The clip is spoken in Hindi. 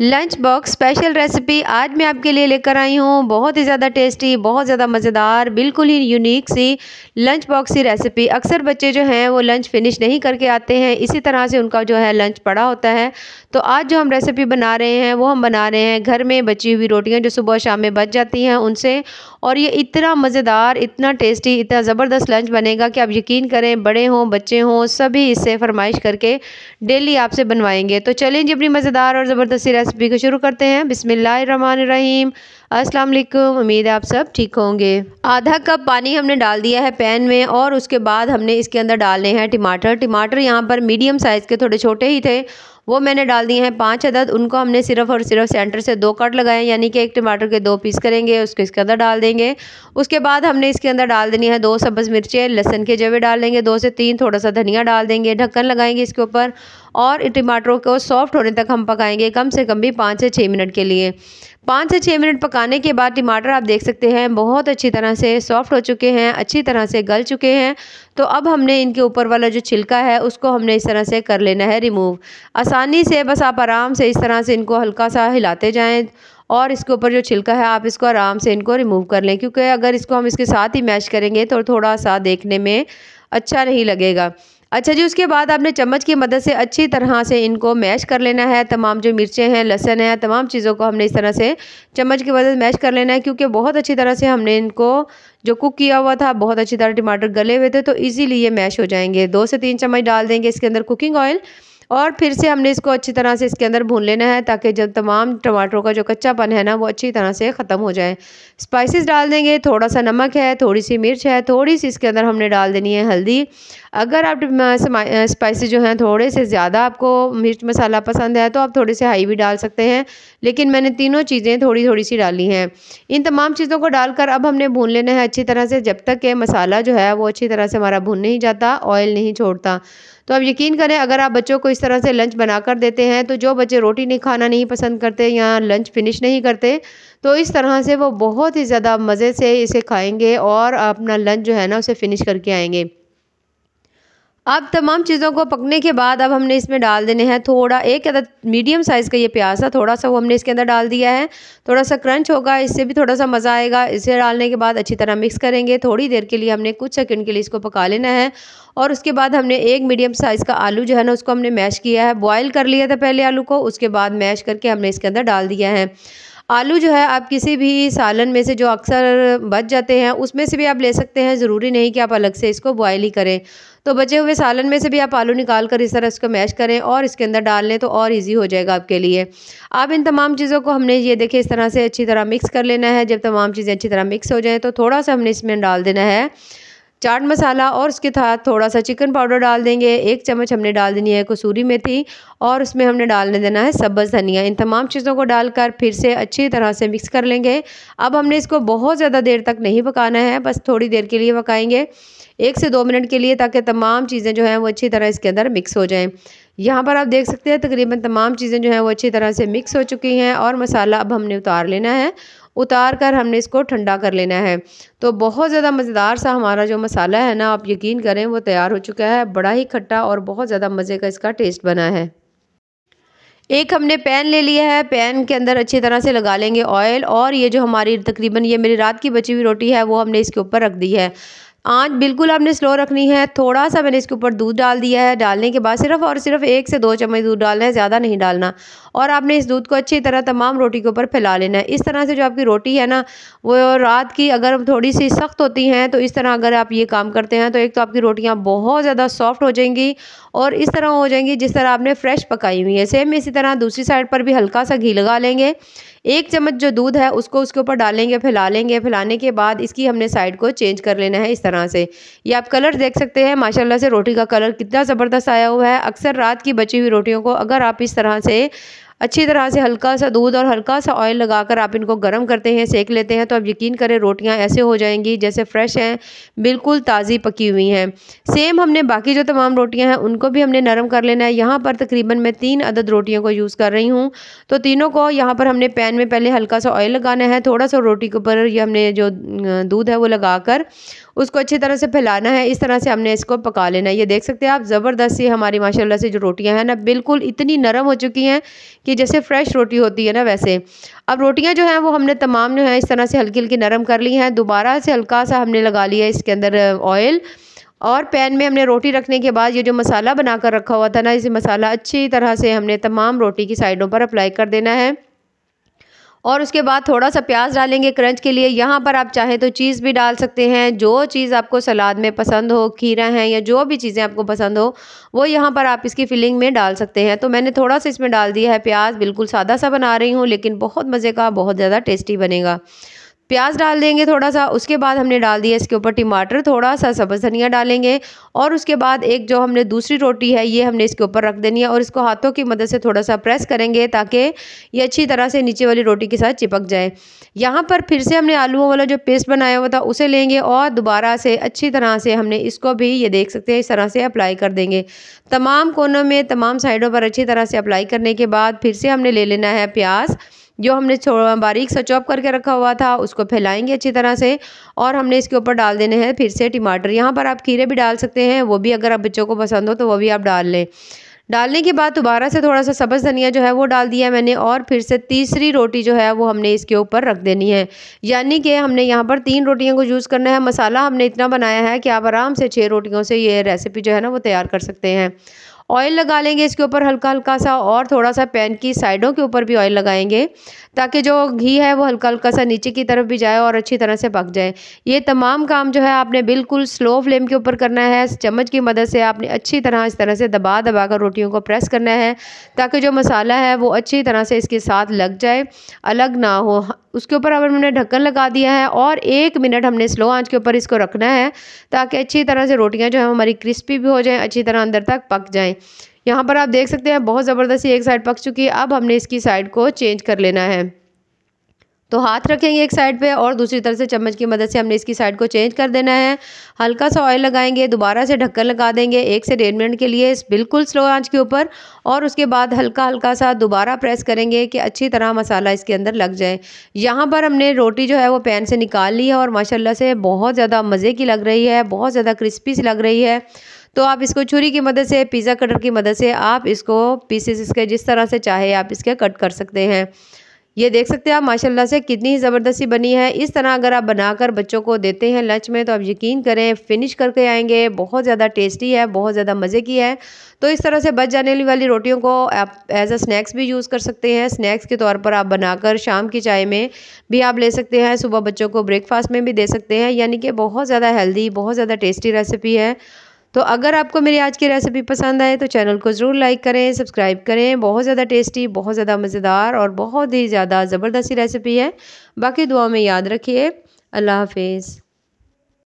लंच बॉक्स स्पेशल रेसिपी आज मैं आपके लिए लेकर आई हूँ बहुत ही ज़्यादा टेस्टी बहुत ज़्यादा मज़ेदार बिल्कुल ही यूनिक सी लंच बॉक्स की रेसिपी अक्सर बच्चे जो हैं वो लंच फिनिश नहीं करके आते हैं इसी तरह से उनका जो है लंच पड़ा होता है तो आज जो हम रेसिपी बना रहे हैं वो हम बना रहे हैं घर में बची हुई रोटियाँ जो सुबह शाम में बच जाती हैं उनसे और ये इतना मज़ेदार इतना टेस्टी इतना ज़बरदस्त लंच बनेगा कि आप यकीन करें बड़े हों बच्चे हों सभी इससे फरमाइश करके डेली आपसे बनवाएंगे तो चलें जी अपनी मज़ेदार और ज़बरदस्ती रेसिपी को शुरू करते हैं बिसमीम अस्सलाम वालेकुम उम्मीद है आप सब ठीक होंगे आधा कप पानी हमने डाल दिया है पैन में और उसके बाद हमने इसके अंदर डालने हैं टमाटर टमाटर यहाँ पर मीडियम साइज़ के थोड़े छोटे ही थे वो मैंने डाल दिए हैं पाँच अदद उनको हमने सिर्फ और सिर्फ सेंटर से दो कट लगाए यानी कि एक टमाटर के दो पीस करेंगे उसको इसके अंदर डाल देंगे उसके बाद हमने इसके अंदर डाल देनी है दो सब्ज़ मिर्चें लहसन के जवे डाल देंगे दो से तीन थोड़ा सा धनिया डाल देंगे ढक्कन लगाएंगे इसके ऊपर और टमाटरों को सॉफ्ट होने तक हम पकाएंगे कम से कम भी पाँच से छः मिनट के लिए पाँच से छः मिनट पकाने के बाद टमाटर आप देख सकते हैं बहुत अच्छी तरह से सॉफ्ट हो चुके हैं अच्छी तरह से गल चुके हैं तो अब हमने इनके ऊपर वाला जो छिलका है उसको हमने इस तरह से कर लेना है रिमूव आसानी से बस आप आराम से इस तरह से इनको हल्का सा हिलाते जाएँ और इसके ऊपर जो छिलका है आप इसको आराम से इनको रिमूव कर लें क्योंकि अगर इसको हम इसके साथ ही मैश करेंगे तो थोड़ा सा देखने में अच्छा नहीं लगेगा अच्छा जी उसके बाद आपने चम्मच की मदद से अच्छी तरह से इनको मैश कर लेना है तमाम जो मिर्चें हैं लहसन है तमाम चीज़ों को हमने इस तरह से चम्मच की मदद मैश कर लेना है क्योंकि बहुत अच्छी तरह से हमने इनको जो कुक किया हुआ था बहुत अच्छी तरह टमाटर गले हुए थे तो इजीली ये मैश हो जाएंगे दो से तीन चम्मच डाल देंगे इसके अंदर कुकिंग ऑयल और फिर से हमने इसको अच्छी तरह से इसके अंदर भून लेना है ताकि जब तमाम टमाटरों का जो कच्चापन है ना वो अच्छी तरह से ख़त्म हो जाए स्पाइसेस डाल देंगे थोड़ा सा नमक है थोड़ी सी मिर्च है थोड़ी सी इसके अंदर हमने डाल देनी है हल्दी अगर आप स्पाइसी जो हैं थोड़े से ज़्यादा आपको मिर्च मसाला पसंद है तो आप थोड़े से हाई भी डाल सकते हैं लेकिन मैंने तीनों चीज़ें थोड़ी थोड़ी सी डाली हैं इन तमाम चीज़ों को डालकर अब हमने भून लेना है अच्छी तरह से जब तक के मसाला जो है वो अच्छी तरह से हमारा भून नहीं जाता ऑयल नहीं छोड़ता तो आप यकीन करें अगर आप बच्चों को इस तरह से लंच बना कर देते हैं तो जो बच्चे रोटी नहीं खाना नहीं पसंद करते या लंच फिनिश नहीं करते तो इस तरह से वो बहुत ही ज़्यादा मज़े से इसे खाएँगे और अपना लंच जो है ना उसे फ़िनिश करके आएँगे अब तमाम चीज़ों को पकने के बाद अब हमने इसमें डाल देने हैं थोड़ा एक अदद मीडियम साइज़ का ये प्याज था थोड़ा सा वो हमने इसके अंदर डाल दिया है थोड़ा सा क्रंच होगा इससे भी थोड़ा सा मज़ा आएगा इसे डालने के बाद अच्छी तरह मिक्स करेंगे थोड़ी देर के लिए हमने कुछ सेकंड के लिए इसको पका लेना है और उसके बाद हमने एक मीडियम साइज़ का आलू जो है ना उसको हमने मैश किया है बॉयल कर लिया था पहले आलू को उसके बाद मैश करके हमने इसके अंदर डाल दिया है आलू जो है आप किसी भी सालन में से जो अक्सर बच जाते हैं उसमें से भी आप ले सकते हैं ज़रूरी नहीं कि आप अलग से इसको बॉयल ही करें तो बचे हुए सालन में से भी आप आलू निकाल कर इस तरह इसको मैश करें और इसके अंदर डाल लें तो और इजी हो जाएगा आपके लिए आप इन तमाम चीज़ों को हमने ये देखें इस तरह से अच्छी तरह मिक्स कर लेना है जब तमाम चीज़ें अच्छी तरह मिक्स हो जाएँ तो थोड़ा सा हमने इसमें डाल देना है चाट मसाला और उसके साथ थोड़ा सा चिकन पाउडर डाल देंगे एक चम्मच हमने डाल देनी है कसूरी मेथी और उसमें हमने डालने देना है सब्ज़ धनिया इन तमाम चीज़ों को डालकर फिर से अच्छी तरह से मिक्स कर लेंगे अब हमने इसको बहुत ज़्यादा देर तक नहीं पकाना है बस थोड़ी देर के लिए पकाएंगे एक से दो मिनट के लिए ताकि तमाम चीज़ें जो हैं वो अच्छी तरह इसके अंदर मिक्स हो जाएँ यहाँ पर आप देख सकते हैं तकरीबन तमाम चीज़ें जो हैं वो अच्छी तरह से मिक्स हो चुकी हैं और मसाला अब हमने उतार लेना है उतार कर हमने इसको ठंडा कर लेना है तो बहुत ज़्यादा मज़ेदार सा हमारा जो मसाला है ना आप यकीन करें वो तैयार हो चुका है बड़ा ही खट्टा और बहुत ज़्यादा मज़े का इसका टेस्ट बना है एक हमने पैन ले लिया है पैन के अंदर अच्छी तरह से लगा लेंगे ऑयल और ये जो हमारी तकरीबन ये मेरी रात की बची हुई रोटी है वो हमने इसके ऊपर रख दी है आँच बिल्कुल आपने स्लो रखनी है थोड़ा सा मैंने इसके ऊपर दूध डाल दिया है डालने के बाद सिर्फ और सिर्फ एक से दो चम्मच दूध डालना है ज़्यादा नहीं डालना और आपने इस दूध को अच्छी तरह तमाम रोटी के ऊपर फैला लेना है इस तरह से जो आपकी रोटी है ना वो रात की अगर थोड़ी सी सख्त होती हैं तो इस तरह अगर आप ये काम करते हैं तो एक तो आपकी रोटियाँ बहुत ज़्यादा सॉफ्ट हो जाएंगी और इस तरह हो जाएंगी जिस तरह आपने फ्रेश पकाई हुई है सेम इसी तरह दूसरी साइड पर भी हल्का सा घी लगा लेंगे एक चम्मच जो दूध है उसको उसके ऊपर डालेंगे फैला लेंगे फैलाने के बाद इसकी हमने साइड को चेंज कर लेना है इस तरह से ये आप कलर देख सकते हैं माशाल्लाह से रोटी का कलर कितना ज़बरदस्त आया हुआ है अक्सर रात की बची हुई रोटियों को अगर आप इस तरह से अच्छी तरह से हल्का सा दूध और हल्का सा ऑयल लगाकर आप इनको गर्म करते हैं सेक लेते हैं तो आप यकीन करें रोटियाँ ऐसे हो जाएंगी जैसे फ्रेश हैं बिल्कुल ताज़ी पकी हुई हैं सेम हमने बाकी जो तमाम रोटियाँ हैं उनको भी हमने नरम कर लेना है यहाँ पर तकरीबन मैं तीन अदद रोटियों को यूज़ कर रही हूँ तो तीनों को यहाँ पर हमने पैन में पहले हल्का सा ऑयल लगाना है थोड़ा सा रोटी के ऊपर ये हमने जो दूध है वो लगा कर उसको अच्छी तरह से फैलाना है इस तरह से हमने इसको पका लेना है ये देख सकते हैं आप ज़बरदस्त ये हमारी माशाल्लाह से जो रोटियाँ हैं ना बिल्कुल इतनी नरम हो चुकी हैं कि जैसे फ़्रेश रोटी होती है ना वैसे अब रोटियां जो हैं वो हमने तमाम जो है इस तरह से हल्की हल्की नरम कर ली हैं दोबारा से हल्का सा हमने लगा लिया इसके अंदर ऑयल और पैन में हमने रोटी रखने के बाद ये जो मसाला बना कर रखा हुआ था ना इसे मसाला अच्छी तरह से हमने तमाम रोटी की साइडों पर अप्लाई कर देना है और उसके बाद थोड़ा सा प्याज डालेंगे क्रंच के लिए यहाँ पर आप चाहें तो चीज़ भी डाल सकते हैं जो चीज़ आपको सलाद में पसंद हो खीरा है या जो भी चीज़ें आपको पसंद हो वो यहाँ पर आप इसकी फिलिंग में डाल सकते हैं तो मैंने थोड़ा सा इसमें डाल दिया है प्याज बिल्कुल सादा सा बना रही हूँ लेकिन बहुत मज़े का बहुत ज़्यादा टेस्टी बनेगा प्याज डाल देंगे थोड़ा सा उसके बाद हमने डाल दिया इसके ऊपर टमाटर थोड़ा सा सब्ज़ धनिया डालेंगे और उसके बाद एक जो हमने दूसरी रोटी है ये हमने इसके ऊपर रख देनी है और इसको हाथों की मदद से थोड़ा सा प्रेस करेंगे ताकि ये अच्छी तरह से नीचे वाली रोटी के साथ चिपक जाए यहाँ पर फिर से हमने आलूओं वाला जो पेस्ट बनाया हुआ था उसे लेंगे और दोबारा से अच्छी तरह से हमने इसको भी ये देख सकते हैं इस तरह से अप्लाई कर देंगे तमाम कोनों में तमाम साइडों पर अच्छी तरह से अप्लाई करने के बाद फिर से हमने ले लेना है प्याज जो हमने बारीक सा चॉप करके रखा हुआ था उसको फैलाएंगे अच्छी तरह से और हमने इसके ऊपर डाल देने हैं फिर से टमाटर यहाँ पर आप खीरे भी डाल सकते हैं वो भी अगर आप बच्चों को पसंद हो तो वो भी आप डाल लें डालने के बाद दोबारा से थोड़ा सा सब्ज़ धनिया जो है वो डाल दिया मैंने और फिर से तीसरी रोटी जो है वो हमने इसके ऊपर रख देनी है यानी कि हमने यहाँ पर तीन रोटियों को यूज़ करना है मसाला हमने इतना बनाया है कि आप आराम से छः रोटियों से ये रेसिपी जो है ना वो तैयार कर सकते हैं ऑयल लगा लेंगे इसके ऊपर हल्का हल्का सा और थोड़ा सा पैन की साइडों के ऊपर भी ऑयल लगाएंगे ताकि जो घी है वो हल्का हल्का सा नीचे की तरफ भी जाए और अच्छी तरह से पक जाए ये तमाम काम जो है आपने बिल्कुल स्लो फ्लेम के ऊपर करना है चम्मच की मदद से आपने अच्छी तरह इस तरह से दबा दबा कर रोटियों को प्रेस करना है ताकि जो मसाला है वो अच्छी तरह से इसके साथ लग जाए अलग ना हो उसके ऊपर अब हमने ढक्कन लगा दिया है और एक मिनट हमने स्लो आंच के ऊपर इसको रखना है ताकि अच्छी तरह से रोटियां जो है हमारी क्रिस्पी भी हो जाएं अच्छी तरह अंदर तक पक जाएं यहाँ पर आप देख सकते हैं बहुत ज़बरदस्ती एक साइड पक चुकी है अब हमने इसकी साइड को चेंज कर लेना है तो हाथ रखेंगे एक साइड पे और दूसरी तरफ से चम्मच की मदद से हमने इसकी साइड को चेंज कर देना है हल्का सा ऑयल लगाएंगे दोबारा से ढक्कन लगा देंगे एक से डेढ़ मिनट के लिए बिल्कुल स्लो आंच के ऊपर और उसके बाद हल्का हल्का सा दोबारा प्रेस करेंगे कि अच्छी तरह मसाला इसके अंदर लग जाए यहाँ पर हमने रोटी जो है वो पैन से निकाल ली है और माशाला से बहुत ज़्यादा मज़े की लग रही है बहुत ज़्यादा क्रिस्पी सी लग रही है तो आप इसको छुरी की मदद से पिज़्ज़ा कटर की मदद से आप इसको पीसेस इसके जिस तरह से चाहे आप इसके कट कर सकते हैं ये देख सकते हैं आप माशाल्लाह से कितनी ही ज़बरदस्ती बनी है इस तरह अगर आप बनाकर बच्चों को देते हैं लंच में तो आप यकीन करें फिनिश करके आएंगे बहुत ज़्यादा टेस्टी है बहुत ज़्यादा मज़े की है तो इस तरह से बच जाने वाली रोटियों को आप एज अ स्नैक्स भी यूज़ कर सकते हैं स्नैक्स के तौर पर आप बनाकर शाम की चाय में भी आप ले सकते हैं सुबह बच्चों को ब्रेकफास्ट में भी दे सकते हैं यानी कि बहुत ज़्यादा हेल्दी बहुत ज़्यादा टेस्टी रेसिपी है तो अगर आपको मेरी आज की रेसिपी पसंद आए तो चैनल को ज़रूर लाइक करें सब्सक्राइब करें बहुत ज़्यादा टेस्टी बहुत ज़्यादा मज़ेदार और बहुत ही ज़्यादा ज़बरदस्ती रेसिपी है बाकी दुआ में याद रखिए अल्लाह हाफिज़